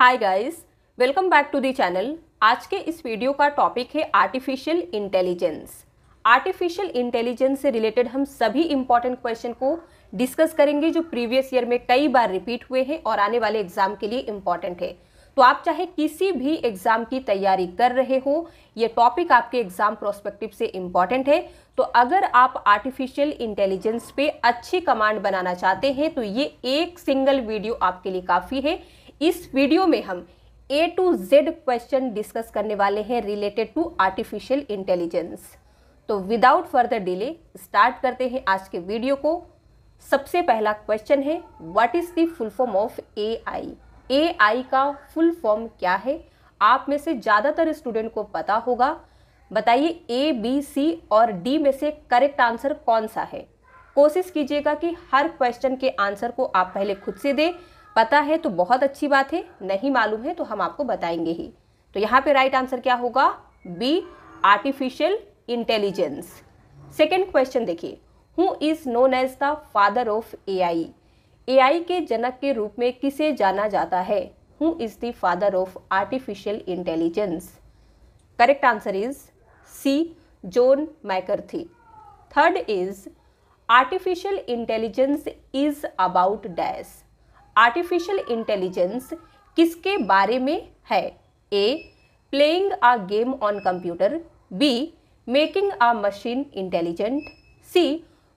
Hi guys welcome back to the channel आज के इस वीडियो का टॉपिक है आर्टिफिशियल इंटेलिजेंस आर्टिफिशियल इंटेलिजेंस से रिलेटेड हम सभी इम्पॉर्टेंट क्वेश्चन को डिस्कस करेंगे जो प्रीवियस ईयर में कई बार रिपीट हुए हैं और आने वाले एग्जाम के लिए इम्पॉर्टेंट है तो आप चाहे किसी भी एग्ज़ाम की तैयारी कर रहे हो ये टॉपिक आपके एग्ज़ाम प्रोस्पेक्टिव से इम्पॉर्टेंट है तो अगर आप आर्टिफिशियल इंटेलिजेंस पे अच्छी कमांड बनाना चाहते हैं तो ये एक सिंगल वीडियो आपके लिए काफ़ी है इस वीडियो में हम A to Z question discuss करने वाले हैं रिलेटेड टू आर्टिफिशियल इंटेलिजेंस तो विदाउट फर्दर डिले स्टार्ट करते हैं आज के वीडियो को सबसे पहला क्वेश्चन है what is the full form of A I A I का फुल फॉर्म क्या है आप में से ज़्यादातर स्टूडेंट को पता होगा बताइए ए बी सी और डी में से करेक्ट आंसर कौन सा है कोशिश कीजिएगा कि हर क्वेश्चन के आंसर को आप पहले खुद से दें पता है तो बहुत अच्छी बात है नहीं मालूम है तो हम आपको बताएंगे ही तो यहाँ पे राइट आंसर क्या होगा B artificial intelligence second question देखिए who is known as the father of A I के जनक के रूप में किसे जाना जाता है who is the father of artificial intelligence correct answer is C John थी third is artificial intelligence is about dash artificial intelligence किसके बारे में है A playing a game on computer B making a machine intelligent C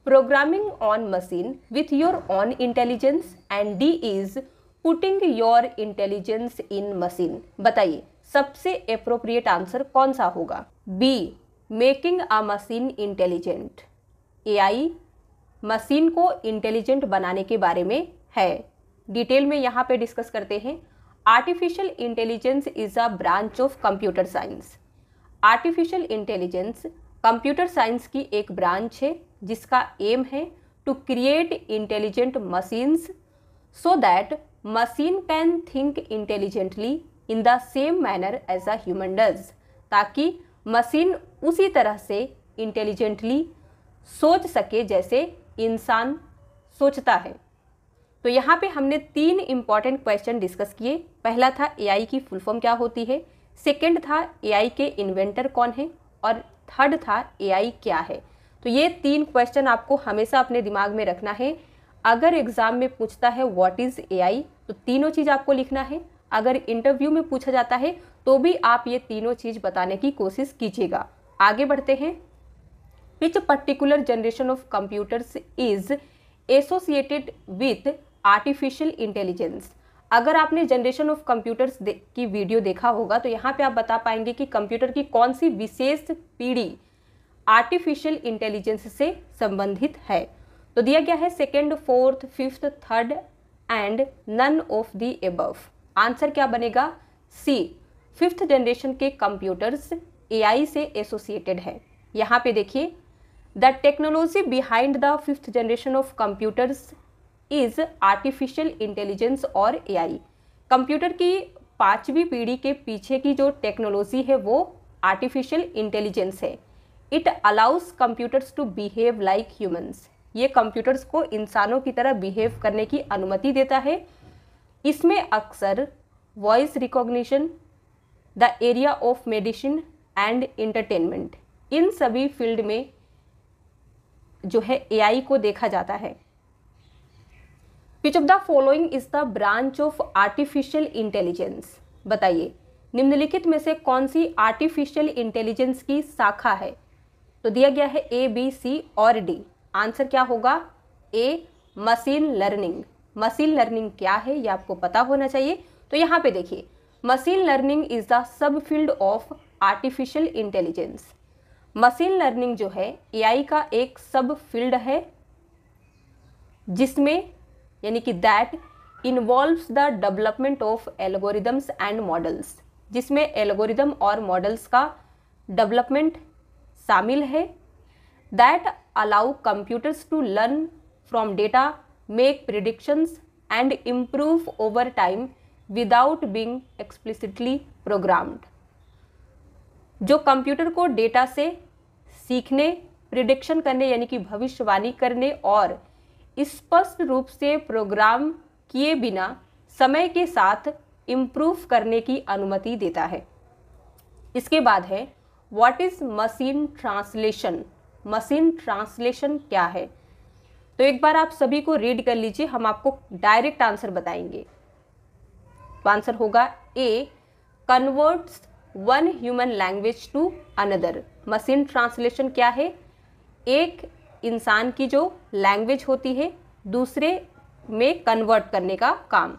programming on machine with your own intelligence and D is putting your intelligence in machine बताइए सबसे appropriate answer कौन सा होगा B making a machine intelligent A I machine को intelligent बनाने के बारे में है डिटेल में यहाँ पे डिस्कस करते हैं artificial intelligence is a branch of computer science artificial intelligence computer science की एक ब्रांच है जिसका एम है to create intelligent machines so that machine can think intelligently in the same manner as a human does ताकि मशीन उसी तरह से इंटेलिजेंटली सोच सके जैसे इंसान सोचता है तो यहाँ पे हमने तीन इम्पॉर्टेंट क्वेश्चन डिस्कस किए पहला था एआई की फुल फॉर्म क्या होती है सेकंड था एआई के इन्वेंटर कौन है और थर्ड था एआई क्या है तो ये तीन क्वेश्चन आपको हमेशा अपने दिमाग में रखना है अगर एग्ज़ाम में पूछता है व्हाट इज़ एआई तो तीनों चीज़ आपको लिखना है अगर इंटरव्यू में पूछा जाता है तो भी आप ये तीनों चीज़ बताने की कोशिश कीजिएगा आगे बढ़ते हैं which particular generation of computers is associated with artificial intelligence अगर आपने जनरेशन ऑफ कंप्यूटर्स की वीडियो देखा होगा तो यहाँ पे आप बता पाएंगे कि कंप्यूटर की कौन सी विशेष पीढ़ी आर्टिफिशियल इंटेलिजेंस से संबंधित है तो दिया गया है second fourth fifth third and none of the above answer क्या बनेगा सी फिफ्थ जनरेशन के कंप्यूटर्स एआई से एसोसिएटेड है यहाँ पे देखिए the technology behind the fifth generation of computers is artificial intelligence और एआई कंप्यूटर की पाँचवीं पीढ़ी के पीछे की जो टेक्नोलॉजी है वो आर्टिफिशियल इंटेलिजेंस है it allows computers to behave like humans ये कंप्यूटर्स को इंसानों की तरह बिहेव करने की अनुमति देता है इसमें अक्सर voice recognition the area of medicine and entertainment इन सभी फील्ड में जो है एआई को देखा जाता है which of the following is the branch of artificial intelligence बताइए निम्नलिखित में से कौन सी आर्टिफिशियल इंटेलिजेंस की शाखा है तो दिया गया है ए बी सी और डी आंसर क्या होगा A machine learning machine learning क्या है ये आपको पता होना चाहिए तो यहाँ पे देखिए machine learning is the sub field of artificial intelligence machine learning जो है एआई का एक सब फील्ड है जिसमें यानी कि that involves the development of algorithms and models जिसमें एल्गोरिदम और मॉडल्स का डेवलपमेंट शामिल है that allow computers to learn from data make predictions and improve over time without being explicitly programmed जो कंप्यूटर को डेटा से सीखने प्रिडिक्शन करने यानी कि भविष्यवाणी करने और स्पष्ट रूप से प्रोग्राम किए बिना समय के साथ इम्प्रूव करने की अनुमति देता है इसके बाद है what is machine translation machine translation क्या है तो एक बार आप सभी को रीड कर लीजिए हम आपको डायरेक्ट आंसर बताएंगे आंसर तो होगा A converts one human language to another machine translation क्या है एक इंसान की जो लैंग्वेज होती है दूसरे में कन्वर्ट करने का काम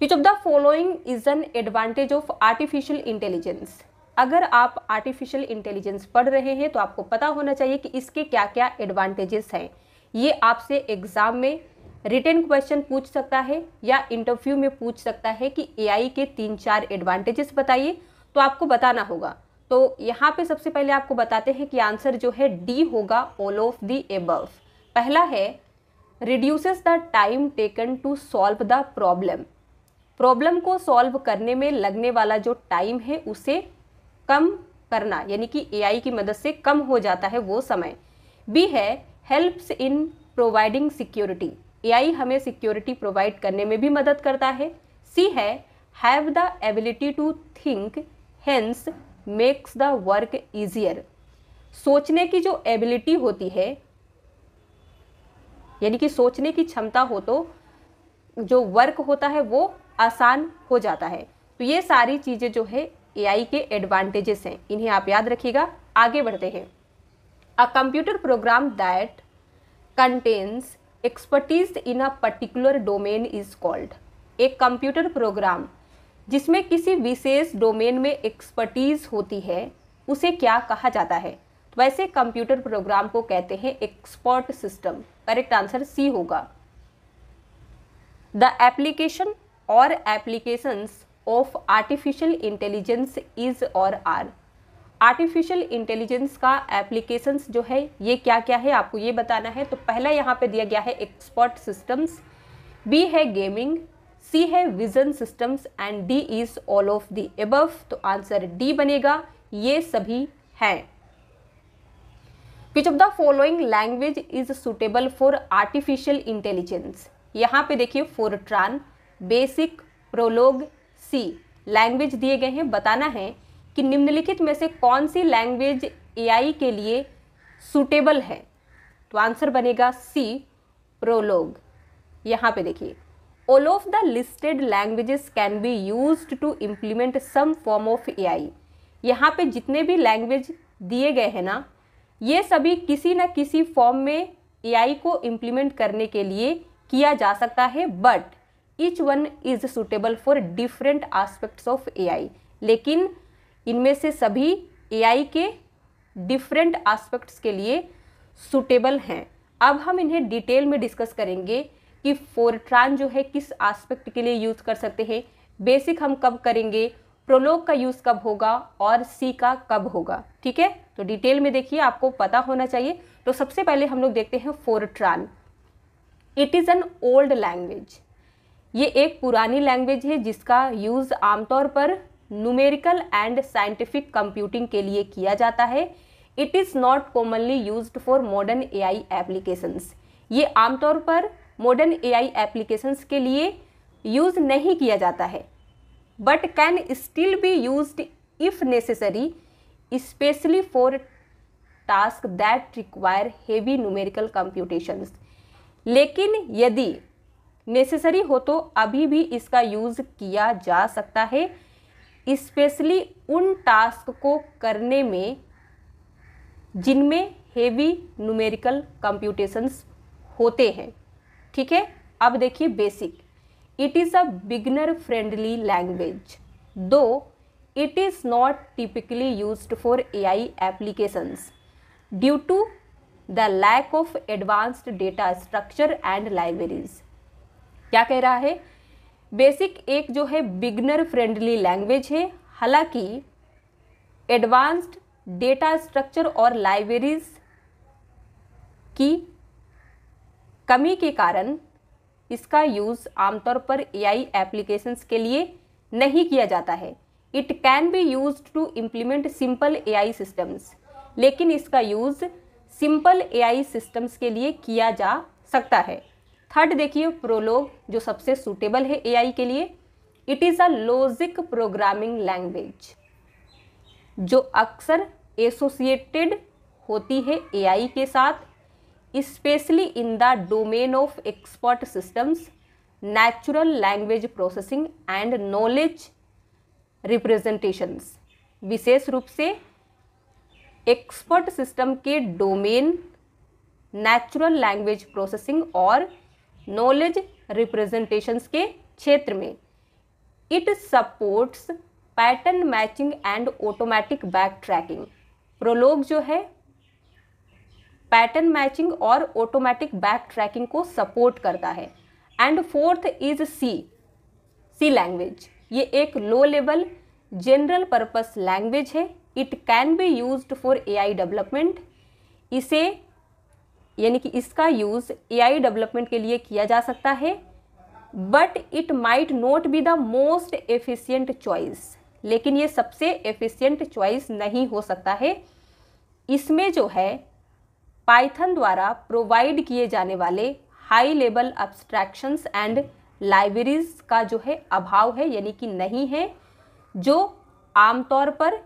which of the following is an advantage of artificial intelligence अगर आप आर्टिफिशियल इंटेलिजेंस पढ़ रहे हैं तो आपको पता होना चाहिए कि इसके क्या क्या एडवांटेजेस हैं ये आपसे एग्ज़ाम में रिटर्न क्वेश्चन पूछ सकता है या इंटरव्यू में पूछ सकता है कि एआई के तीन चार एडवांटेजेस बताइए तो आपको बताना होगा तो यहाँ पे सबसे पहले आपको बताते हैं कि आंसर जो है डी होगा ऑल ऑफ दी एबव पहला है reduces the time taken to solve the problem problem को सॉल्व करने में लगने वाला जो टाइम है उसे कम करना यानी कि एआई की मदद से कम हो जाता है वो समय बी है helps in providing security AI हमें सिक्योरिटी प्रोवाइड करने में भी मदद करता है सी है have the ability to think hence makes the work easier सोचने की जो एबिलिटी होती है यानी कि सोचने की क्षमता हो तो जो वर्क होता है वो आसान हो जाता है तो ये सारी चीज़ें जो है एआई के एडवांटेजेस हैं इन्हें आप याद रखिएगा आगे बढ़ते हैं a computer program that contains expertise in a particular domain is called एक कंप्यूटर प्रोग्राम जिसमें किसी विशेष डोमेन में एक्सपर्टीज़ होती है उसे क्या कहा जाता है वैसे कंप्यूटर प्रोग्राम को कहते हैं expert system correct answer C होगा the application or applications of artificial intelligence is or are artificial intelligence का एप्लीकेशंस जो है ये क्या क्या है आपको ये बताना है तो पहला यहाँ पे दिया गया है एक्सपर्ट सिस्टम्स बी है गेमिंग सी है vision systems and D is all of the above तो आंसर डी बनेगा ये सभी हैं which of the following language is suitable for artificial intelligence यहाँ पे देखिए Fortran BASIC Prolog C language दिए गए हैं बताना है कि निम्नलिखित में से कौन सी लैंग्वेज एआई के लिए सुटेबल है तो आंसर बनेगा सी प्रोलोग यहाँ पे देखिए all of the listed languages can be used to implement some form of AI. यहाँ पर जितने भी लैंग्वेज दिए गए हैं ना ये सभी किसी न किसी फॉर्म में ए आई को इम्प्लीमेंट करने के लिए किया जा सकता है but each one is suitable for different aspects of A I लेकिन इनमें से सभी ए आई के डिफरेंट आस्पेक्ट्स के लिए सुटेबल हैं अब हम इन्हें डिटेल में डिस्कस करेंगे कि फोरट्रान जो है किस आस्पेक्ट के लिए यूज़ कर सकते हैं बेसिक हम कब करेंगे प्रोलोग का यूज़ कब होगा और सी का कब होगा ठीक है तो डिटेल में देखिए आपको पता होना चाहिए तो सबसे पहले हम लोग देखते हैं Fortran it is an old language ये एक पुरानी लैंग्वेज है जिसका यूज़ आमतौर पर न्यूमेरिकल एंड साइंटिफिक कंप्यूटिंग के लिए किया जाता है it is not commonly use for modern A I applications ये आमतौर पर मॉडर्न एआई एप्लीकेशंस के लिए यूज़ नहीं किया जाता है but can still be use if necessary specially for task that require heavy numerical computations लेकिन यदि नेसेसरी हो तो अभी भी इसका यूज़ किया जा सकता है स्पेशली उन टास्क को करने में जिनमें हेवी न्यूमेरिकल कंप्यूटेशंस होते हैं ठीक है अब देखिए BASIC it is a beginner friendly language though it is not typically use for A I applications due to the lack of advanced data structure and libraries क्या कह रहा है बेसिक एक जो है बिगनर फ्रेंडली लैंग्वेज है हालांकि advanced data structure और लाइब्रेरीज की कमी के कारण इसका यूज़ आमतौर पर एआई एप्लीकेशंस के लिए नहीं किया जाता है it can be use to implement simple AI systems लेकिन इसका यूज़ सिंपल एआई सिस्टम्स के लिए किया जा सकता है थर्ड देखिए प्रोलोग जो सबसे सूटेबल है एआई के लिए it is a logic programming language जो अक्सर एसोसिएटेड होती है एआई के साथ specially in the domain of expert systems natural language processing and knowledge representations विशेष रूप से एक्सपर्ट सिस्टम के डोमेन नेचुरल लैंग्वेज प्रोसेसिंग और नॉलेज रिप्रेजेंटेशंस के क्षेत्र में it supports pattern matching and automatic backtracking Prolog जो है पैटर्न मैचिंग और ऑटोमेटिक बैक ट्रैकिंग को सपोर्ट करता है and fourth is C C language ये एक low level general purpose language है it can be use for AI development इसे यानी कि इसका यूज़ आई डेवलपमेंट के लिए किया जा सकता है but it might not be the most efficient choice लेकिन ये सबसे एफिशियंट चॉइस नहीं हो सकता है इसमें जो है पाइथन द्वारा प्रोवाइड किए जाने वाले high level abstractions and libraries का जो है अभाव है यानी कि नहीं है जो आमतौर पर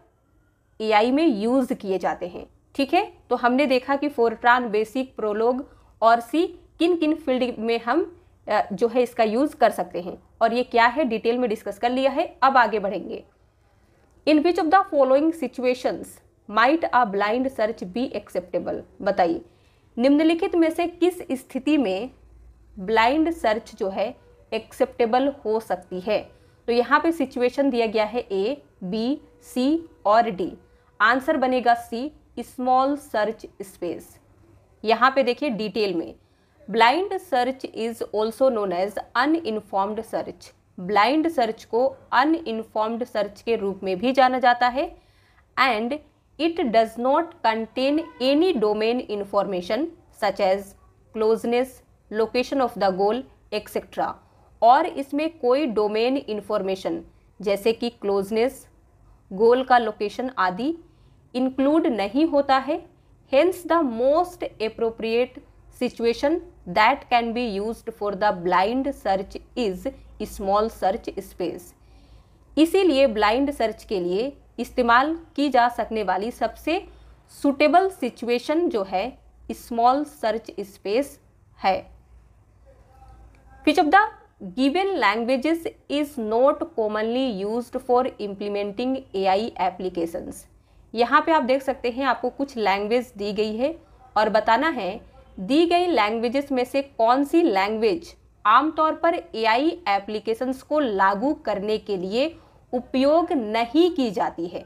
एआई में यूज़ किए जाते हैं ठीक है तो हमने देखा कि फोरट्रान बेसिक प्रोलोग और सी किन किन फील्ड में हम जो है इसका यूज़ कर सकते हैं और ये क्या है डिटेल में डिस्कस कर लिया है अब आगे बढ़ेंगे in which of the following situations might a blind search be acceptable बताइए निम्नलिखित में से किस स्थिति में ब्लाइंड सर्च जो है एक्सेप्टेबल हो सकती है तो यहाँ पे सिचुएशन दिया गया है ए बी सी और डी आंसर बनेगा सी स्मॉल सर्च स्पेस यहाँ पे देखिए डिटेल में blind search is also known as uninformed search blind search को अनइनफॉर्म्ड सर्च के रूप में भी जाना जाता है and it does not contain any domain information such as closeness location of the goal etc और इसमें कोई डोमेन इन्फॉर्मेशन जैसे कि क्लोजनेस गोल का लोकेशन आदि इंक्लूड नहीं होता है hence the most appropriate situation that can be use for the blind search is small search space इसीलिए ब्लाइंड सर्च के लिए इस्तेमाल की जा सकने वाली सबसे सुटेबल सिचुएशन जो है स्मॉल सर्च स्पेस है which of the given languages is not commonly use for implementing AI applications यहाँ पे आप देख सकते हैं आपको कुछ लैंग्वेज दी गई है और बताना है दी गई लैंग्वेजेस में से कौन सी लैंग्वेज आमतौर पर ए आई एप्लीकेशंस को लागू करने के लिए उपयोग नहीं की जाती है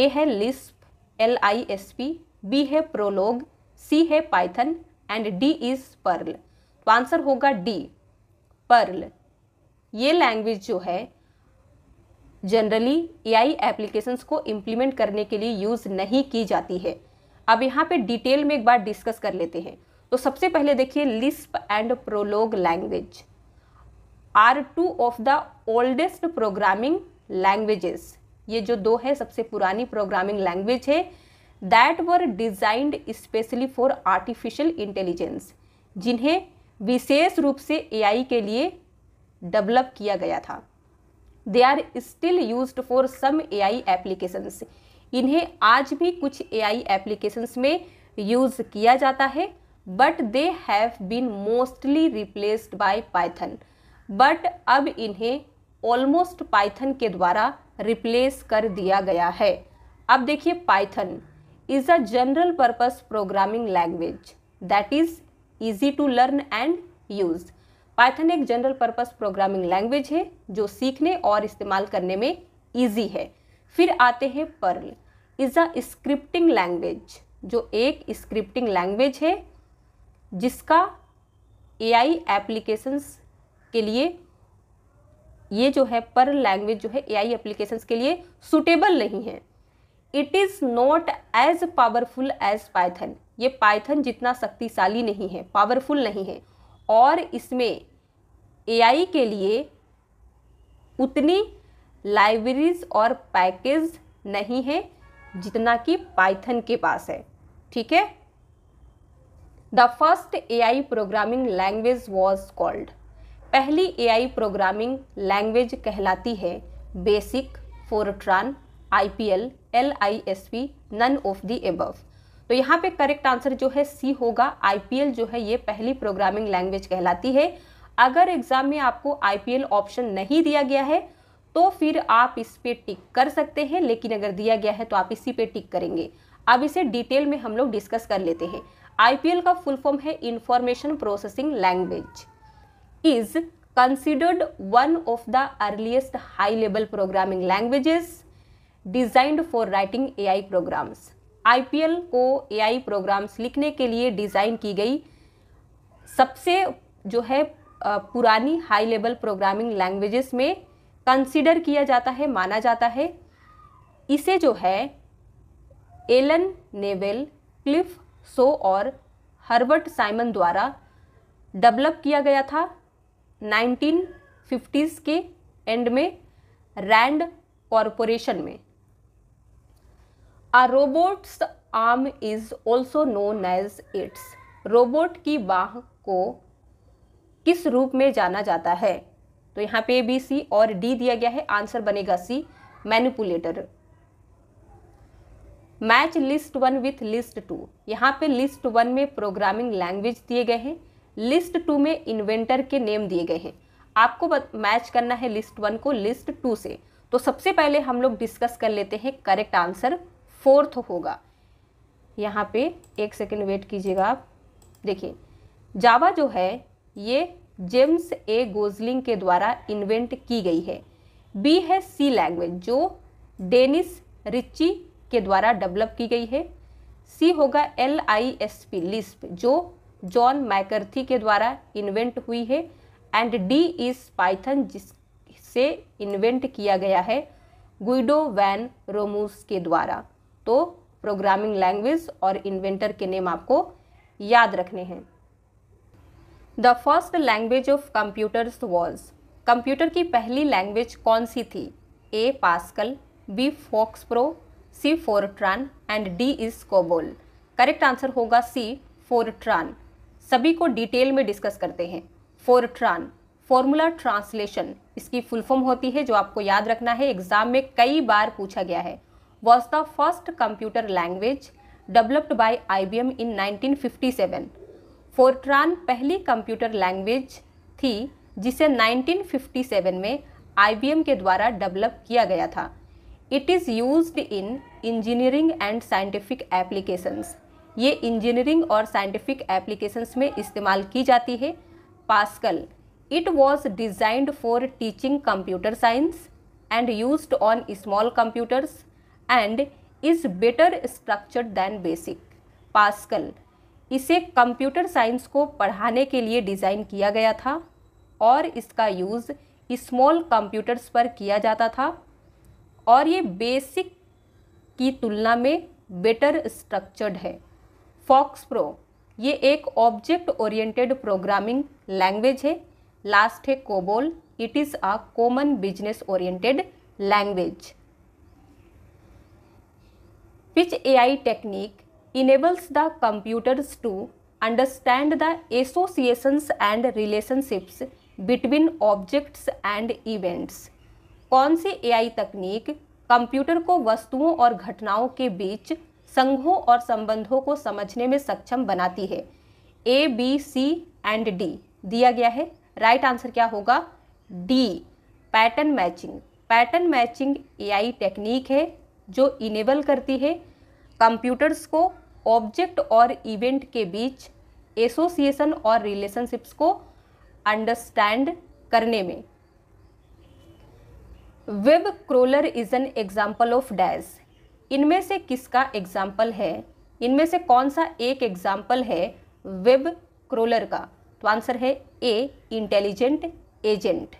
ए है Lisp L I S P B है प्रोलोग सी है Python and D is Perl तो आंसर होगा डी पर्ल ये लैंग्वेज जो है जनरली एआई एप्लीकेशंस को इम्प्लीमेंट करने के लिए यूज़ नहीं की जाती है अब यहाँ पे डिटेल में एक बार डिस्कस कर लेते हैं तो सबसे पहले देखिए Lisp and Prolog language are two of the oldest programming languages ये जो दो है सबसे पुरानी प्रोग्रामिंग लैंग्वेज है that were designed specially for artificial intelligence जिन्हें विशेष रूप से एआई के लिए डेवलप किया गया था they are still use for some AI applications इन्हें आज भी कुछ एआई एप्लीकेशंस में यूज किया जाता है but they have been mostly replaced by Python but अब इन्हें ऑलमोस्ट पाइथन के द्वारा रिप्लेस कर दिया गया है अब देखिए Python is a general purpose programming language that is easy to learn and use Python एक जनरल पर्पस प्रोग्रामिंग लैंग्वेज है जो सीखने और इस्तेमाल करने में ईजी है फिर आते हैं Perl is a scripting language जो एक स्क्रिप्टिंग लैंग्वेज है जिसका एआई एप्लीकेशंस के लिए ये जो है पर लैंग्वेज जो है एआई एप्लीकेशंस के लिए सुटेबल नहीं है it is not as powerful as Python ये पाइथन जितना शक्तिशाली नहीं है पावरफुल नहीं है और इसमें एआई के लिए उतनी लाइब्रेरीज और पैकेज नहीं है जितना कि पाइथन के पास है ठीक है the first A I programming language was called पहली एआई प्रोग्रामिंग लैंग्वेज कहलाती है basic Fortran I P L L I S P none of the above तो यहाँ पे करेक्ट आंसर जो है सी होगा आई जो है ये पहली प्रोग्रामिंग लैंग्वेज कहलाती है अगर एग्ज़ाम में आपको आई ऑप्शन नहीं दिया गया है तो फिर आप इस पर टिक कर सकते हैं लेकिन अगर दिया गया है तो आप इसी पे टिक करेंगे अब इसे डिटेल में हम लोग डिस्कस कर लेते हैं आईपीएल का फुल फॉर्म है information processing language is considered one of the earliest high level programming languages designed for writing AI programs IPL ko AI programs लिखने के लिए डिज़ाइन की गई सबसे जो है purani high level programming languages mein consider kiya jata hai mana jata hai ise jo hai Allen Newell Cliff Shaw और Herbert Simon द्वारा डेवलप किया गया था नाइनटीन फिफ्टीज़ के एंड में रैंड कॉरपोरेशन में a robot's arm is also known as its robot की बाह को किस रूप में जाना जाता है तो यहाँ पे बी सी और डी दिया गया है आंसर बनेगा C manipulator match list one with list two यहाँ पे लिस्ट वन में प्रोग्रामिंग लैंग्वेज दिए गए हैं लिस्ट टू में इन्वेंटर के नेम दिए गए हैं आपको मैच करना है लिस्ट वन को लिस्ट टू से तो सबसे पहले हम लोग डिस्कस कर लेते हैं करेक्ट आंसर फोर्थ होगा यहाँ पे एक सेकेंड वेट कीजिएगा आप देखिए जावा जो है ये जेम्स ए गोजलिंग के द्वारा इन्वेंट की गई है बी है सी लैंग्वेज जो डेनिस रिची के द्वारा डेवलप की गई है सी होगा L I S P Lisp जो जॉन मैकर्थी के द्वारा इन्वेंट हुई है एंड डी इज पाइथन जिससे इन्वेंट किया गया है गुइडो वैन रोमूस के द्वारा तो प्रोग्रामिंग लैंग्वेज और इन्वेंटर के नेम आपको याद रखने हैं the first language of computers was computer की पहली लैंग्वेज कौन सी थी A pascal B FoxPro C Fortran and D is COBOL correct answer होगा सी फोरट्रान सभी को डिटेल में डिस्कस करते हैं फोरट्रान फॉर्मूला ट्रांसलेशन इसकी फुल फॉर्म होती है जो आपको याद रखना है एग्जाम में कई बार पूछा गया है was the first computer language developed by I B M in nineteen fifty seven Fortran पहली कंप्यूटर लैंग्वेज थी जिसे 1957 में एम के द्वारा डेवलप किया गया था it is use in engineering and scientific applications ये इंजीनियरिंग और साइंटिफिक एप्लीकेशंस में इस्तेमाल की जाती है Pascal it was designed for teaching computer science and use on small computers and is better structured than BASIC Pascal इसे computer science को पढ़ाने के लिए डिज़ाइन किया गया था और इसका यूज़ स्मॉल कंप्यूटर्स पर किया जाता था और ये बेसिक की तुलना में बेटर स्ट्रक्चर्ड है फॉक्स प्रो ये एक ऑब्जेक्ट ओरिएंटेड प्रोग्रामिंग लैंग्वेज है लास्ट है COBOL it is a common business oriented language which AI technique enables the computers to understand the associations and relationships between objects and events कौन सी ए आई तकनीक computer को वस्तुओं और घटनाओं के बीच संघों और संबंधों को समझने में सक्षम बनाती है A B C and D दिया गया है राइट right आंसर क्या होगा D pattern matching pattern matching AI technique है जो इनेबल करती है कंप्यूटर्स को ऑब्जेक्ट और इवेंट के बीच एसोसिएशन और रिलेशनशिप्स को अंडरस्टैंड करने में web crawler is an example of dash इनमें से किसका एग्जाम्पल है इनमें से कौन सा एक एग्जाम्पल है वेब क्रोलर का तो आंसर है A intelligent agent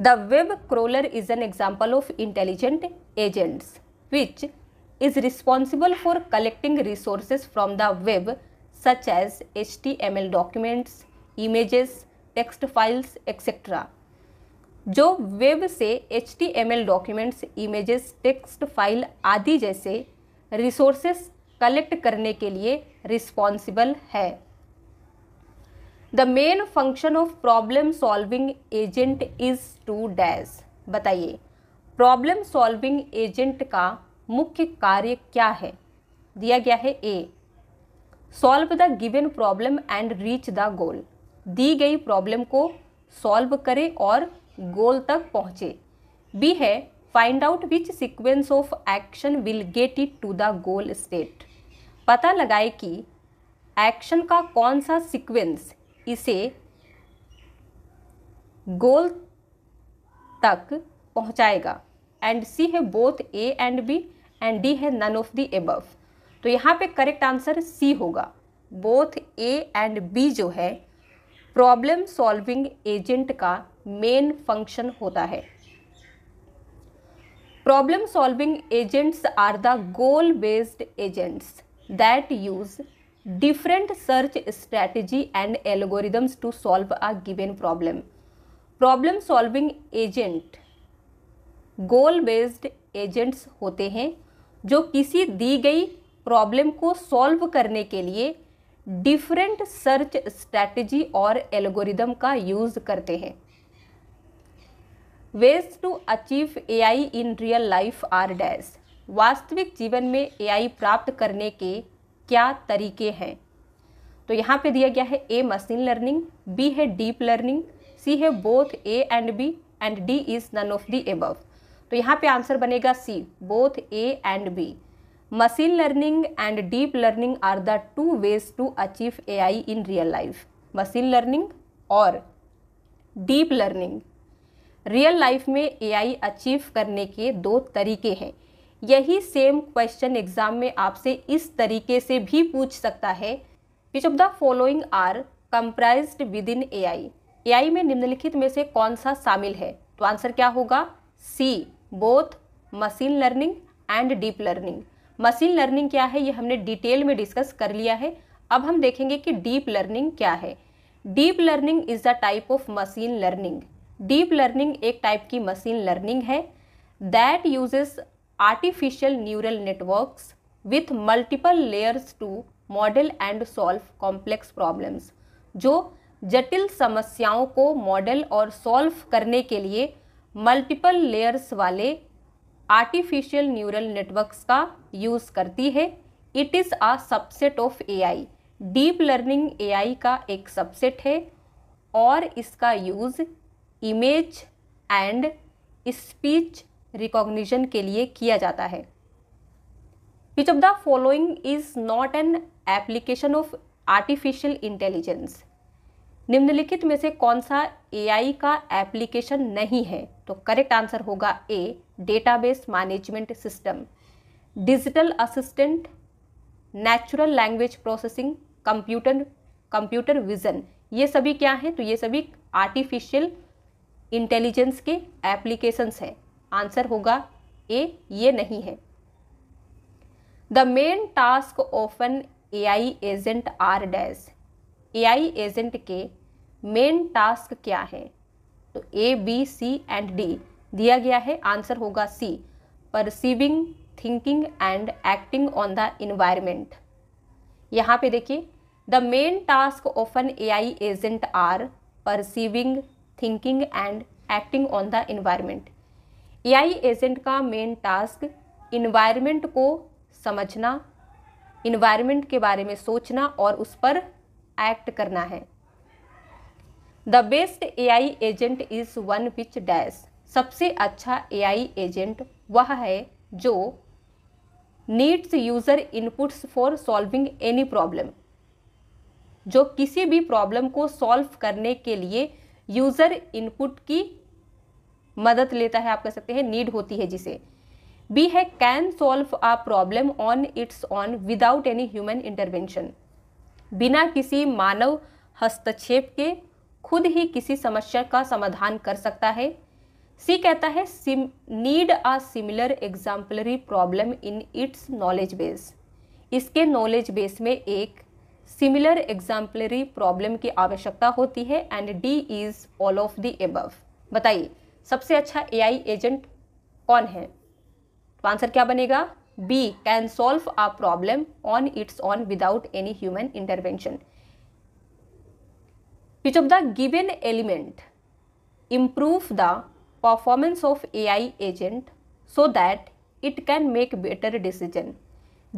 the web crawler is an example of intelligent agents which is responsible for collecting resources from the web such as H T M L documents images text files etcetera जो वेब से H documents images text file आदि जैसे resources collect करने के लिए responsible है the main function of problem solving agent is to dash बताइए प्रॉब्लम सॉल्विंग एजेंट का मुख्य कार्य क्या है दिया गया है A solve the given problem and reach the goal दी गई प्रॉब्लम को सॉल्व करें और गोल तक पहुँचे बी है find out which sequence of action will get it to the goal state पता लगाए कि एक्शन का कौन सा सिक्वेंस इसे गोल तक पहुंचाएगा एंड सी है both A and B and D है नन ऑफ दी एबव तो यहाँ पे करेक्ट आंसर सी होगा बोथ ए एंड बी जो है प्रॉब्लम सॉल्विंग एजेंट का मेन फंक्शन होता है problem solving agents are the goal based agents that use different search strategy and algorithms to solve a given problem problem solving agent goal based agents होते हैं जो किसी दी गई problem को solve करने के लिए डिफरेंट सर्च स्ट्रैटेजी और एल्गोरिदम का यूज़ करते हैं ways to achieve AI in real life are dash वास्तविक जीवन में एआई प्राप्त करने के क्या तरीके हैं तो यहाँ पे दिया गया है ए मशीन लर्निंग बी है डीप लर्निंग सी है both A and B and D is none of the above तो यहाँ पे आंसर बनेगा C both A and B machine learning and deep learning are the two ways to achieve A I in real life machine learning और deep learning real life में AI achieve करने के दो तरीके हैं यही सेम क्वेश्चन एग्जाम में आपसे इस तरीके से भी पूछ सकता है which of the following are comprise with in A I में निम्नलिखित में से कौन सा शामिल है तो आंसर क्या होगा C both machine learning and deep learning machine learning क्या है ये हमने डिटेल में डिस्कस कर लिया है अब हम देखेंगे कि डीप लर्निंग क्या है deep learning is the type of machine learning deep learning एक टाइप की मशीन लर्निंग है that uses artificial neural networks with multiple layers to model and solve complex problems जो जटिल समस्याओं को मॉडल और सॉल्व करने के लिए मल्टीपल लेयर्स वाले आर्टिफिशियल न्यूरल नेटवर्क्स का यूज़ करती है it is a subset of AI deep learning AI का एक सबसेट है और इसका use image and speech recognition के लिए किया जाता है which of the following is not an application of artificial intelligence निम्नलिखित में से कौन सा एआई का एप्लीकेशन नहीं है तो करेक्ट आंसर होगा A database management system digital assistant natural language processing computer computer vision ये सभी क्या हैं तो ये सभी आर्टिफिशियल इंटेलिजेंस के एप्लीकेशंस हैं आंसर होगा ए ये नहीं है the main task of an A I agent are dash A I agent के मेन टास्क क्या है तो A B C and D दिया गया है आंसर होगा C perceiving thinking and acting on the environment यहाँ पे देखिए the main task of an A I agent are perceiving thinking and acting on the environment AI agent का main task environment को समझना इन्वायरमेंट के बारे में सोचना और उस पर एक्ट करना है the best AI agent is one which dash सबसे अच्छा एआई एजेंट वह है जो needs user inputs for solving any problem जो किसी भी प्रॉब्लम को सॉल्व करने के लिए यूज़र इनपुट की मदद लेता है आप कह सकते हैं नीड होती है जिसे बी है can solve a problem on its own without any human intervention बिना किसी मानव हस्तक्षेप के खुद ही किसी समस्या का समाधान कर सकता है सी कहता है sim need a similar exemplary problem in its knowledge base इसके नॉलेज बेस में एक सिमिलर एग्जाम्पलरी प्रॉब्लम की आवश्यकता होती है and D is all of the above बताइए सबसे अच्छा आई एजेंट कौन है तो आंसर क्या बनेगा B can solve a problem on its own without any human intervention of the given element improve the performance of A I agent so that it can make better decision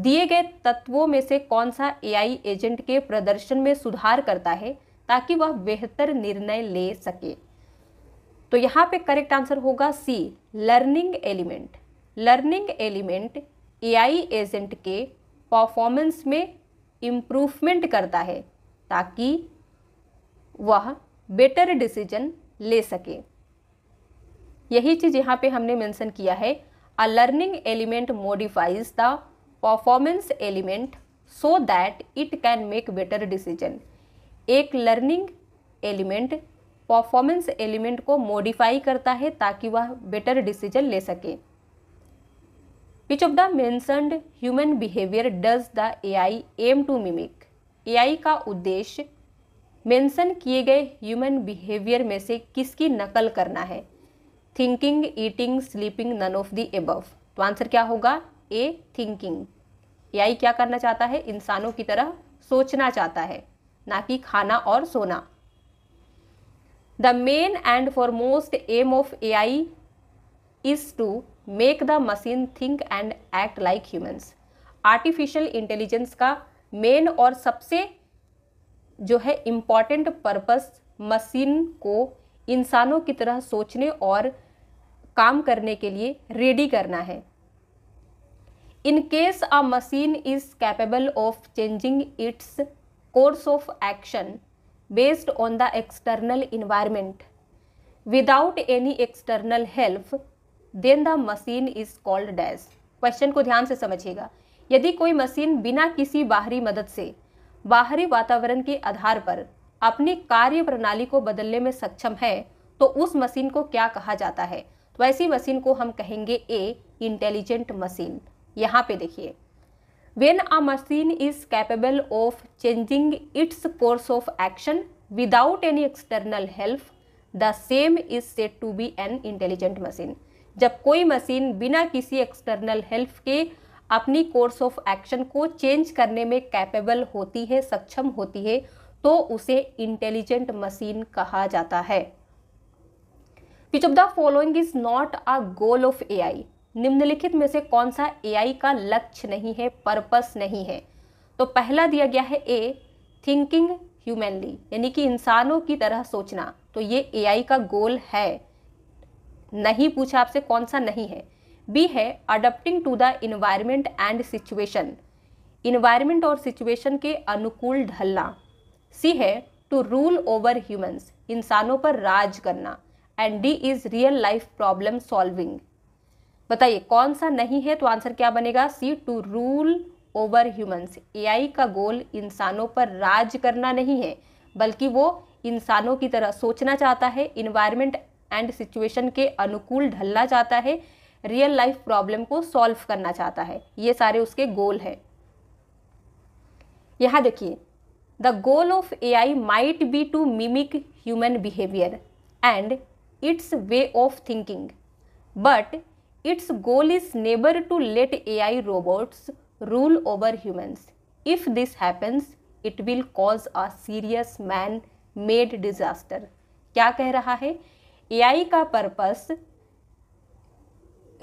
दिए गए तत्वों में से कौन सा AI agent के प्रदर्शन में सुधार करता है ताकि वह बेहतर निर्णय ले सके तो यहाँ पे करेक्ट आंसर होगा C learning element learning element AI agent के परफॉर्मेंस में इम्प्रूवमेंट करता है ताकि वह बेटर डिसीजन ले सके यही चीज़ यहाँ पे हमने मेंशन किया है a learning element modifies the performance element so that it can make better decision एक लर्निंग एलिमेंट परफॉर्मेंस एलिमेंट को मॉडिफाई करता है ताकि वह बेटर डिसीजन ले सके which of the mentioned human behaviour does the A I aim to mimic A I का उद्देश्य मेंशन किए गए ह्यूमन बिहेवियर में से किसकी नकल करना है thinking eating sleeping none of the above तो आंसर क्या होगा ए थिंकिंग एआई क्या करना चाहता है इंसानों की तरह सोचना चाहता है ना कि खाना और सोना the main and foremost aim of A I is to make the machine think and act like humans artificial intelligence का मेन और सबसे जो है इम्पॉर्टेंट पर्पस मशीन को इंसानों की तरह सोचने और काम करने के लिए रेडी करना है in case a machine is capable of changing its course of action based on the external environment without any external help then the machine is called dash question को ध्यान से समझिएगा यदि कोई मशीन बिना किसी बाहरी मदद से बाहरी वातावरण के आधार पर अपनी कार्य प्रणाली को बदलने में सक्षम है तो उस मशीन को क्या कहा जाता है तो ऐसी मशीन को हम कहेंगे ए इंटेलिजेंट मशीन यहाँ पे देखिए when a machine is capable of changing its course of action without any external help the same is said to be an intelligent machine जब कोई मशीन बिना किसी एक्सटर्नल हेल्प के अपनी कोर्स ऑफ एक्शन को चेंज करने में capable होती है सक्षम होती है तो उसे इंटेलिजेंट मशीन कहा जाता है which of the following is not a goal of A I निम्नलिखित में से कौन सा एआई का लक्ष्य नहीं है पर्पस नहीं है तो पहला दिया गया है ए थिंकिंग ह्यूमनली यानी कि इंसानों की तरह सोचना तो ये एआई का गोल है नहीं पूछा आपसे कौन सा नहीं है बी है adapting to the environment and situation environment और सिचुएशन के अनुकूल ढलना सी है टू रूल ओवर ह्यूमन्स इंसानों पर राज करना and D is real life problem solving बताइए कौन सा नहीं है तो आंसर क्या बनेगा C to rule over humans AI का गोल इंसानों पर राज करना नहीं है बल्कि वो इंसानों की तरह सोचना चाहता है इन्वायरमेंट एंड सिचुएशन के अनुकूल ढलना चाहता है रियल लाइफ प्रॉब्लम को सॉल्व करना चाहता है ये सारे उसके गोल हैं यहाँ देखिए the goal of A I might be to mimic human behaviour and its way of thinking but its goal is never to let A I robots rule over humans if this happens it will cause a serious man made disaster क्या कह रहा है A I का purpose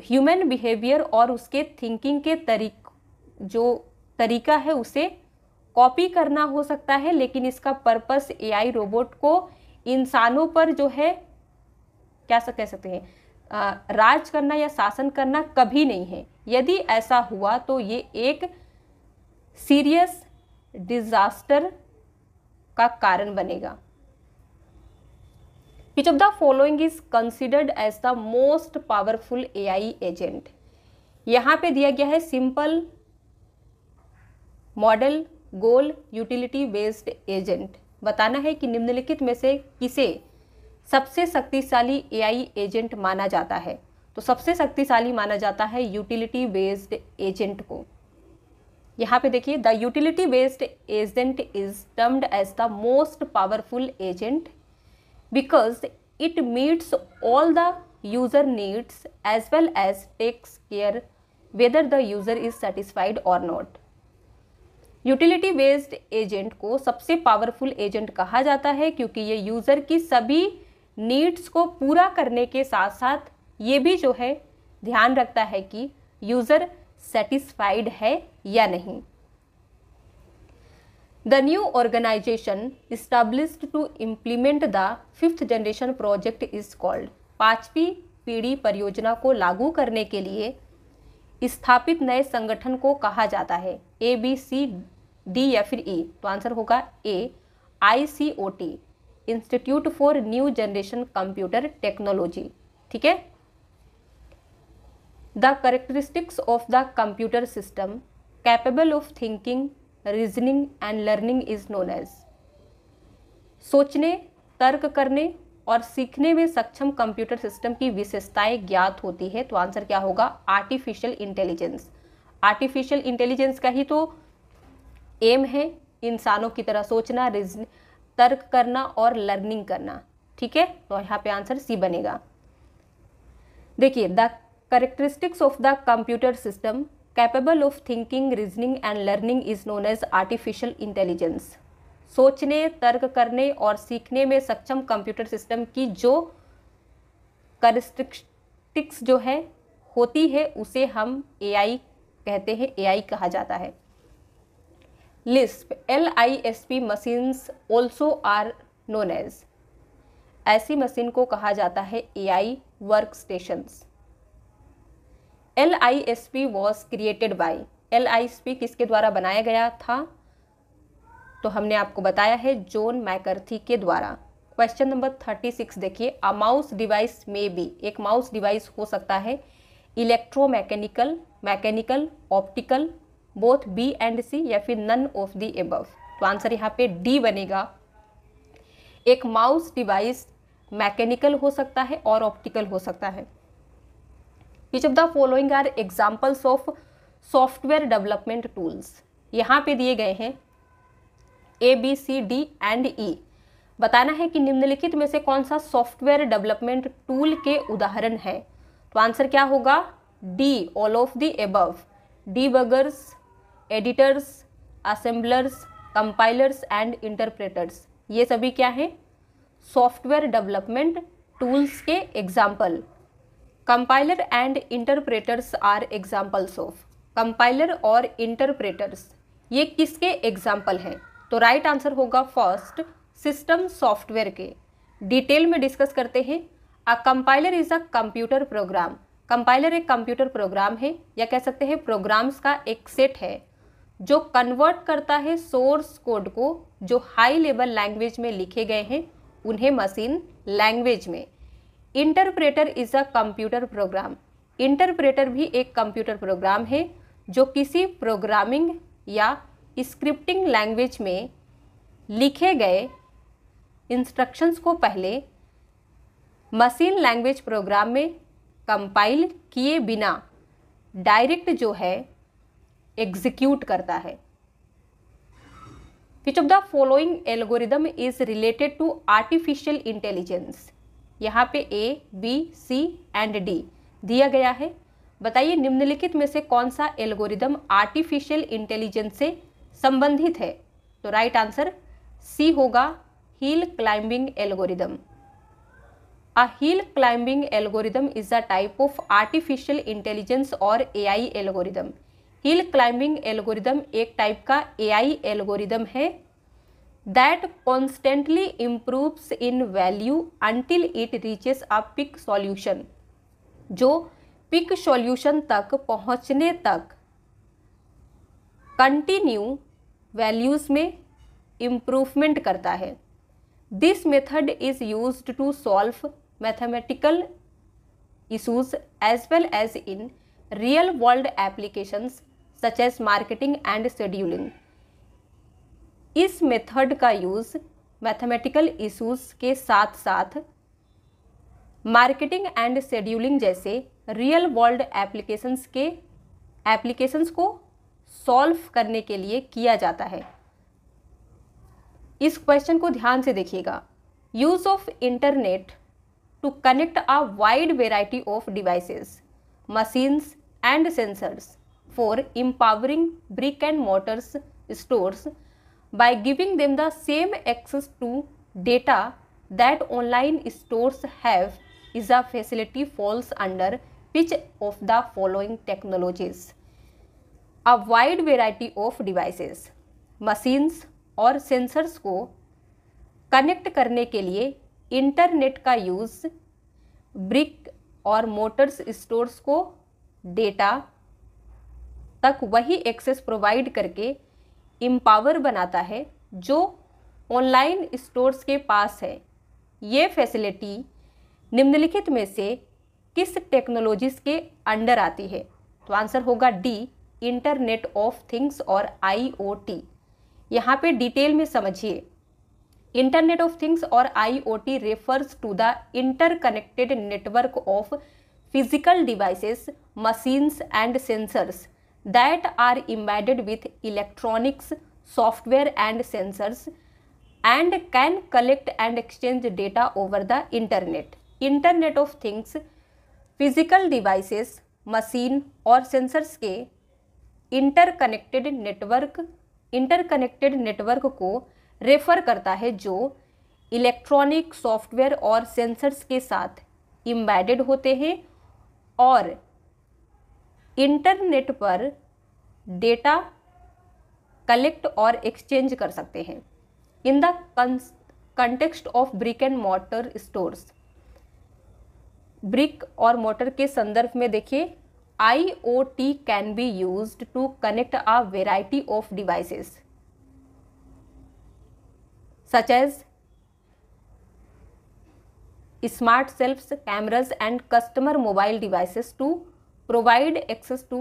human behaviour और उसके thinking के तरीक जो तरीका है उसे कॉपी करना हो सकता है लेकिन इसका पर्पस ए आई रोबोट को इंसानों पर जो है क्या सा कह सकते हैं राज करना या शासन करना कभी नहीं है यदि ऐसा हुआ तो ये एक सीरियस डिजास्टर का कारण बनेगा which of the following is considered as the most powerful A I agent यहां पे दिया गया है simple model goal utility based agent बताना है कि निम्नलिखित में से किसे सबसे शक्तिशाली एआई एजेंट माना जाता है तो सबसे शक्तिशाली माना जाता है यूटिलिटी बेस्ड एजेंट को यहाँ पे देखिए the utility based agent is termed as the most powerful agent because it meets all the user needs as well as takes care whether the user is satisfied और not utility based agent को सबसे powerful agent कहा जाता है क्योंकि ये user की सभी नीड्स को पूरा करने के साथ साथ ये भी जो है ध्यान रखता है कि यूज़र सेटिस्फाइड है या नहीं The new organization established to implement the fifth generation project is called पांचवी पीढ़ी परियोजना को लागू करने के लिए स्थापित नए संगठन को कहा जाता है ए बी सी डी या फिर ई e? तो आंसर होगा A I C O T institute for new generation computer technology ठीक है the characteristics of the computer system capable of thinking reasoning and learning is known as सोचने तर्क करने और सीखने में सक्षम कंप्यूटर सिस्टम की विशेषताएं ज्ञात होती है तो आंसर क्या होगा आर्टिफिशियल इंटेलिजेंस आर्टिफिशियल इंटेलिजेंस का ही तो एम है इंसानों की तरह सोचना रीजनिंग तर्क करना और लर्निंग करना ठीक है तो यहाँ पे आंसर सी बनेगा देखिए the characteristics of the computer system capable of thinking reasoning and learning is known as artificial intelligence सोचने तर्क करने और सीखने में सक्षम कंप्यूटर सिस्टम की जो करिस्टिक्स जो है होती है उसे हम एआई कहते हैं एआई कहा जाता है Lisp L I S P machine also are known as ऐसी मशीन को कहा जाता है A I work stations L I S P was created by L I S P किसके द्वारा बनाया गया था तो हमने आपको बताया है जॉन मैकर्थी के द्वारा क्वेश्चन नंबर थर्टी सिक्स देखिए अ माउस डिवाइस में भी एक माउस डिवाइस हो सकता है electromechanical mechanical optical both B and C या फिर नन ऑफ दी एबव तो आंसर यहाँ पे डी बनेगा एक माउस डिवाइस मैकेनिकल हो सकता है और ऑप्टिकल हो सकता है each of the following are examples of software development tools यहाँ पे दिए गए हैं A B C D and E बताना है कि निम्नलिखित में से कौन सा सॉफ्टवेयर डेवलपमेंट टूल के उदाहरण है तो आंसर क्या होगा D all of the above debuggers editors assemblers compilers and interpreters ये सभी क्या हैं सॉफ्टवेयर डेवलपमेंट टूल्स के example compiler and interpreters are examples of compiler और इंटरप्रेटर्स ये किसके एग्जाम्पल हैं तो राइट right आंसर होगा फर्स्ट सिस्टम सॉफ्टवेयर के डिटेल में डिस्कस करते हैं a compiler is a computer program compiler एक कंप्यूटर प्रोग्राम है या कह सकते हैं प्रोग्राम्स का एक सेट है जो कन्वर्ट करता है सोर्स कोड को जो हाई लेवल लैंग्वेज में लिखे गए हैं उन्हें मशीन लैंग्वेज में interpreter is a computer program interpreter भी एक कंप्यूटर प्रोग्राम है जो किसी प्रोग्रामिंग या स्क्रिप्टिंग लैंग्वेज में लिखे गए इंस्ट्रक्शंस को पहले मशीन लैंग्वेज प्रोग्राम में कंपाइल किए बिना डायरेक्ट जो है एग्जीक्यूट करता है which of the following algorithm is related to artificial intelligence यहाँ पे A B C and D दिया गया है बताइए निम्नलिखित में से कौन सा एल्गोरिदम आर्टिफिशियल इंटेलिजेंस से संबंधित है तो राइट आंसर सी होगा hill climbing algorithm a hill climbing algorithm is a type of artificial intelligence और AI algorithm hill climbing algorithm एक टाइप का एआई एल्गोरिदम है that constantly improves in value until it reaches a peak solution जो peak solution तक पहुंचने तक continue values में improvement करता है this method is use to solve mathematical issues as well as in real world applications such as marketing and scheduling इस method का use mathematical issues के साथ साथ मार्केटिंग एंड शेड्यूलिंग जैसे रियल वर्ल्ड एप्लीकेशंस के applications को solve करने के लिए किया जाता है इस क्वेश्चन को ध्यान से देखिएगा use of internet to connect a wide variety of devices machines and sensors for empowering brick and mortars stores by giving them the same access to data that online stores have is a facility falls under which of the following technologies a wide variety of devices machines और sensors को connect करने के लिए internet का use brick और mortar stores को data तक वही एक्सेस प्रोवाइड करके एम्पावर बनाता है जो ऑनलाइन स्टोर्स के पास है ये फैसिलिटी निम्नलिखित में से किस टेक्नोलॉजीज़ के अंडर आती है तो आंसर होगा डी इंटरनेट ऑफ थिंग्स और आईओटी यहाँ पे डिटेल में समझिए इंटरनेट ऑफ थिंग्स और IoT refers to the interconnected network of physical devices machines and sensors that are embedded with electronics, software and sensors and can collect and exchange data over the internet. Internet of Things physical devices, machine और sensors के interconnected network interconnected network को refer करता है जो electronic software और sensors के साथ embedded होते हैं और इंटरनेट पर डेटा कलेक्ट और एक्सचेंज कर सकते हैं in the context of brick and mortar stores brick और मोटर के संदर्भ में देखिए I O T can be use to connect a variety of devices such as smart shelf cameras and customer mobile devices to provide access to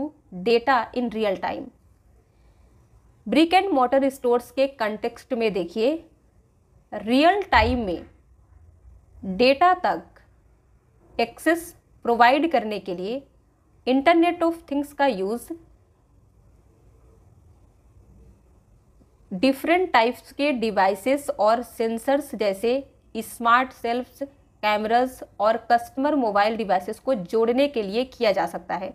data in real time brick and mortar stores के context में देखिए real time में data तक access provide करने के लिए internet of things का use different types के डिवाइसेस और सेंसर्स जैसे स्मार्ट सेल्फ्स कैमरास और कस्टमर मोबाइल डिवाइसेस को जोड़ने के लिए किया जा सकता है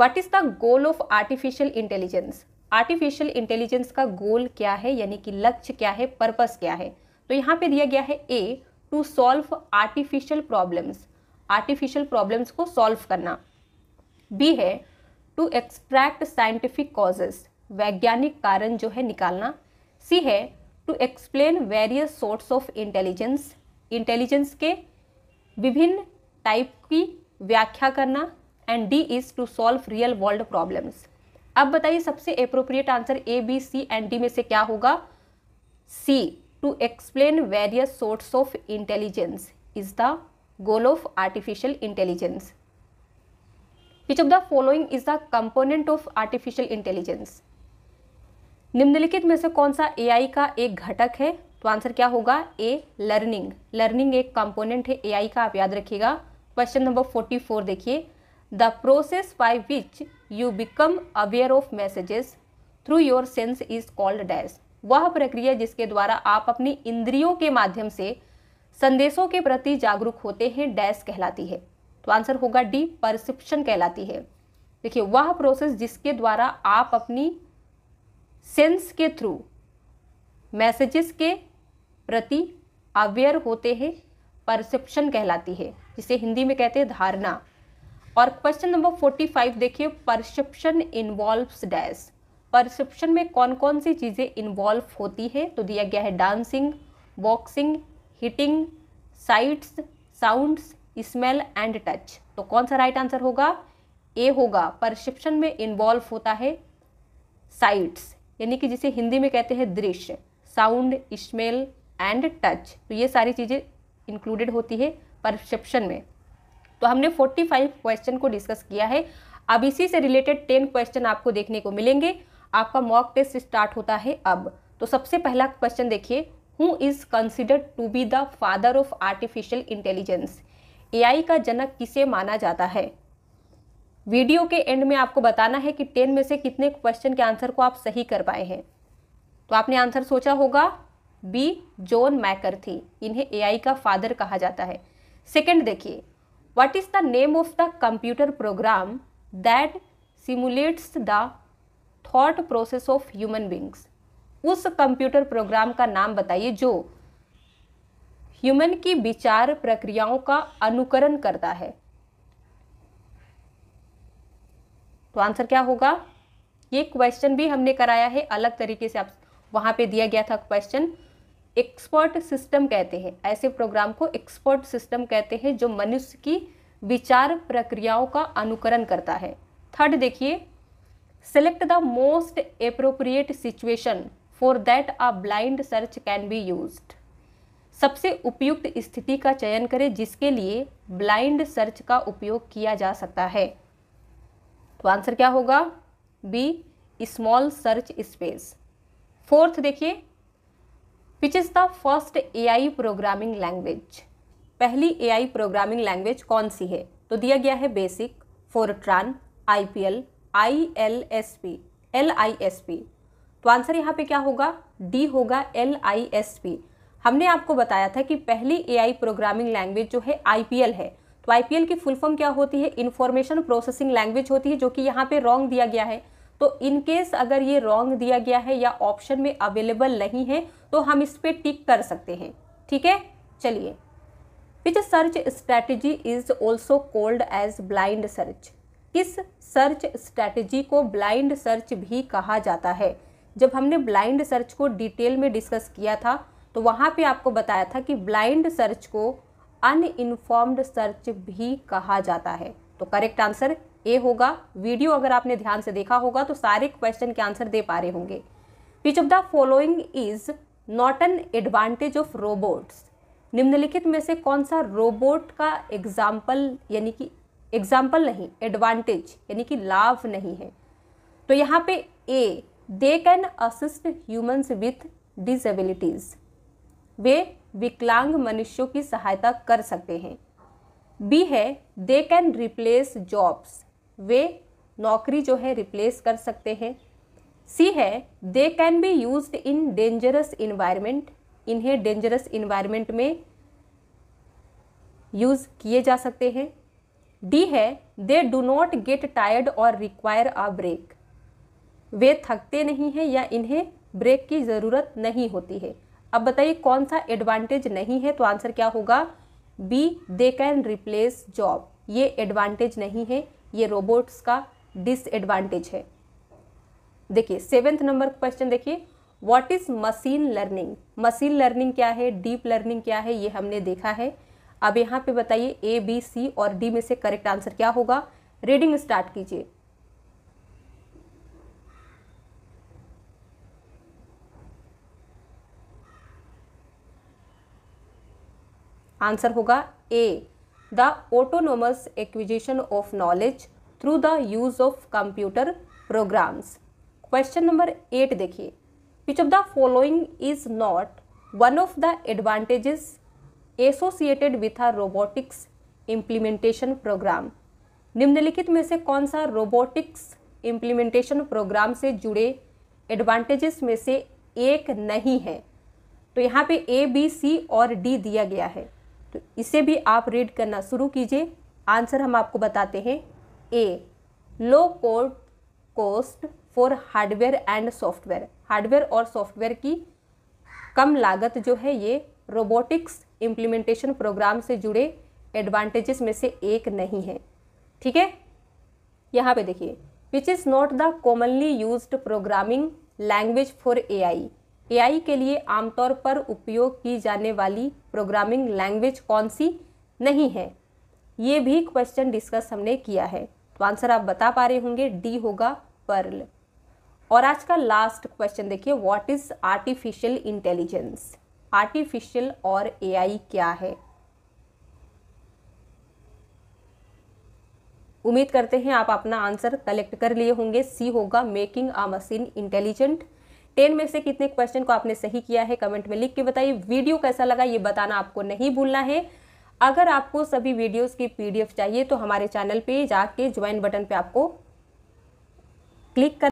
what is the goal of artificial intelligence artificial intelligence का गोल क्या है यानी कि लक्ष्य क्या है पर्पस क्या है तो यहाँ पे दिया गया है A to solve artificial problems artificial problems को सॉल्व करना बी है टू एक्सट्रैक्ट साइंटिफिक कॉजेस वैज्ञानिक कारण जो है निकालना सी है to explain various sorts of intelligence intelligence के विभिन्न टाइप की व्याख्या करना and D is to solve real world problems अब बताइए सबसे appropriate answer A B C and D में से क्या होगा C to explain various sorts of intelligence is the goal of artificial intelligence which of the following is the component of artificial intelligence निम्नलिखित में से कौन सा एआई का एक घटक है तो आंसर क्या होगा ए लर्निंग लर्निंग एक कंपोनेंट है एआई का आप याद रखिएगा क्वेश्चन नंबर फोर्टी फोर देखिए the process by which you become aware of messages through your sense is called dash वह प्रक्रिया जिसके द्वारा आप अपनी इंद्रियों के माध्यम से संदेशों के प्रति जागरूक होते हैं डैश कहलाती है तो आंसर होगा डी परसिप्शन कहलाती है देखिए वह प्रोसेस जिसके द्वारा आप अपनी सेंस के थ्रू मैसेजेस के प्रति अवेयर होते हैं परसेप्शन कहलाती है जिसे हिंदी में कहते हैं धारणा और क्वेश्चन नंबर फोर्टी फाइव देखिए परसेप्शन इन्वॉल्व्स डैश परसेप्शन में कौन कौन सी चीज़ें इन्वॉल्व होती है तो दिया गया है dancing boxing hitting sights sounds smell and touch तो कौन सा राइट आंसर होगा ए होगा परसेप्शन में इन्वॉल्व होता है साइट्स यानी कि जिसे हिंदी में कहते हैं दृश्य साउंड स्मेल एंड टच तो ये सारी चीज़ें इंक्लूडेड होती है परसेप्शन में तो हमने 45 क्वेश्चन को डिस्कस किया है अब इसी से रिलेटेड 10 क्वेश्चन आपको देखने को मिलेंगे आपका मॉक टेस्ट स्टार्ट होता है अब तो सबसे पहला क्वेश्चन देखिए who is considered to be the father of artificial intelligence A का जनक किसे माना जाता है वीडियो के एंड में आपको बताना है कि टेन में से कितने क्वेश्चन के आंसर को आप सही कर पाए हैं तो आपने आंसर सोचा होगा बी जॉन थी इन्हें एआई का फादर कहा जाता है सेकंड देखिए what is the name of the computer program that simulates the thought process of human beings उस कंप्यूटर प्रोग्राम का नाम बताइए जो ह्यूमन की विचार प्रक्रियाओं का अनुकरण करता है तो आंसर क्या होगा ये क्वेश्चन भी हमने कराया है अलग तरीके से आप वहां पे दिया गया था क्वेश्चन एक्सपर्ट सिस्टम कहते हैं ऐसे प्रोग्राम को एक्सपर्ट सिस्टम कहते हैं जो मनुष्य की विचार प्रक्रियाओं का अनुकरण करता है थर्ड देखिए select the most appropriate situation for that a blind search can be use सबसे उपयुक्त स्थिति का चयन करें जिसके लिए ब्लाइंड सर्च का उपयोग किया जा सकता है तो आंसर क्या होगा B small search space fourth देखिए which is the first I programming language पहली ए आई प्रोग्रामिंग लैंग्वेज कौन सी है तो दिया गया है basic Fortran I P L I L S P L I S P तो आंसर यहाँ पे क्या होगा डी होगा एल आई एस पी हमने आपको बताया था कि पहली ए आई प्रोग्रामिंग लैंग्वेज जो है आई पी एल है तो आई पी एल की फुल फॉर्म क्या होती है इन्फॉर्मेशन प्रोसेसिंग लैंग्वेज होती है जो कि यहाँ पे रॉन्ग दिया गया है तो इन केस अगर ये रॉन्ग दिया गया है या ऑप्शन में अवेलेबल नहीं है तो हम इस पर टिक कर सकते हैं ठीक है चलिए which search strategy is also called as blind search किस सर्च स्ट्रैटेजी को ब्लाइंड सर्च भी कहा जाता है जब हमने ब्लाइंड सर्च को डिटेल में डिस्कस किया था तो वहाँ पे आपको बताया था कि ब्लाइंड सर्च को अनइनफॉर्म्ड सर्च भी कहा जाता है तो करेक्ट आंसर ए होगा वीडियो अगर आपने ध्यान से देखा होगा तो सारे क्वेश्चन के आंसर दे पा रहे होंगे which of the following is not an advantage of robots निम्नलिखित में से कौन सा रोबोट का एग्जाम्पल यानी कि एग्जाम्पल नहीं एडवांटेज यानी कि लाभ नहीं है तो यहाँ पे A they can assist humans with disabilities वे विकलांग मनुष्यों की सहायता कर सकते हैं बी है दे कैन रिप्लेस जॉब्स वे नौकरी जो है रिप्लेस कर सकते हैं सी है they can be use in dangerous environment इन्हें डेंजरस इन्वायरमेंट में यूज़ किए जा सकते हैं डी है they do not get tired और रिक्वायर अ ब्रेक वे थकते नहीं हैं या इन्हें ब्रेक की ज़रूरत नहीं होती है अब बताइए कौन सा एडवांटेज नहीं है तो आंसर क्या होगा B they can replace job ये एडवांटेज नहीं है ये रोबोट्स का डिसएडवांटेज है देखिए सेवेंथ नंबर क्वेश्चन देखिए what is machine learning machine learning क्या है डीप लर्निंग क्या है ये हमने देखा है अब यहाँ पे बताइए ए बी सी और डी में से करेक्ट आंसर क्या होगा रीडिंग स्टार्ट कीजिए आंसर होगा A the autonomous acquisition of knowledge through the use of computer programs question number eight देखिए which of the following is not one of the advantages associated with a robotics implementation program निम्नलिखित में से कौन सा robotics implementation programme से जुड़े advantages में से एक नहीं है तो यहाँ पे ए बी सी और डी दिया गया है तो इसे भी आप रीड करना शुरू कीजिए आंसर हम आपको बताते हैं A low code cost for hardware and software hardware और सॉफ्टवेयर की कम लागत जो है ये रोबोटिक्स इम्प्लीमेंटेशन प्रोग्राम से जुड़े एडवांटेजेस में से एक नहीं है ठीक है यहाँ पे देखिए which is not the commonly use programming language for A I AI के लिए आमतौर पर उपयोग की जाने वाली प्रोग्रामिंग लैंग्वेज कौन सी नहीं है ये भी क्वेश्चन डिस्कस हमने किया है तो आंसर आप बता पा रहे होंगे डी होगा पर्ल और आज का लास्ट क्वेश्चन देखिए what is artificial intelligence artificial और एआई क्या है उम्मीद करते हैं आप अपना आंसर कलेक्ट कर लिए होंगे सी होगा making a machine intelligent ten में से कितने क्वेश्चन को आपने सही किया है कमेंट में लिख के बताइए वीडियो कैसा लगा ये बताना आपको नहीं भूलना है अगर आपको सभी वीडियोस की पीडीएफ चाहिए तो हमारे चैनल पे जाके ज्वाइन बटन पे आपको क्लिक कर